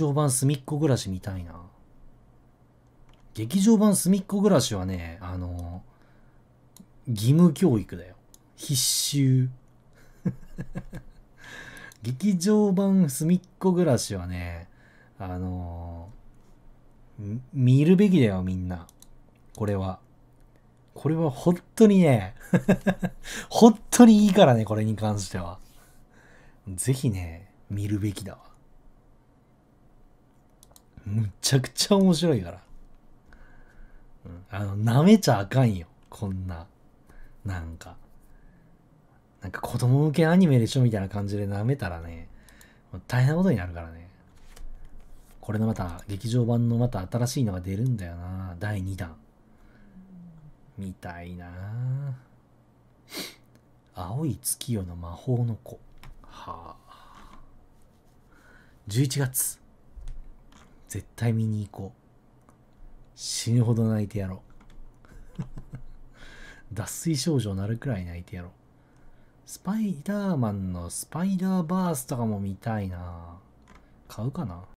場版すみっこ暮らしみたいな。劇場版すみっこ暮らしはね、あの、義務教育だよ。必修。劇場版すみっこ暮らしはね、あの、見るべきだよ、みんな。これは。これは本当にね 本当にいいからね、これに関しては。ぜひね、見るべきだわ。むちゃくちゃ面白いから。うん、あの、舐めちゃあかんよ。こんな。なんか。なんか子供向けアニメでしょみたいな感じで舐めたらね、大変なことになるからね。これのまた、劇場版のまた新しいのが出るんだよな。第2弾。みたいな。青い月夜の魔法の子。はあ。11月。絶対見に行こう。死ぬほど泣いてやろう。脱水症状なるくらい泣いてやろう。スパイダーマンのスパイダーバースとかも見たいな買うかな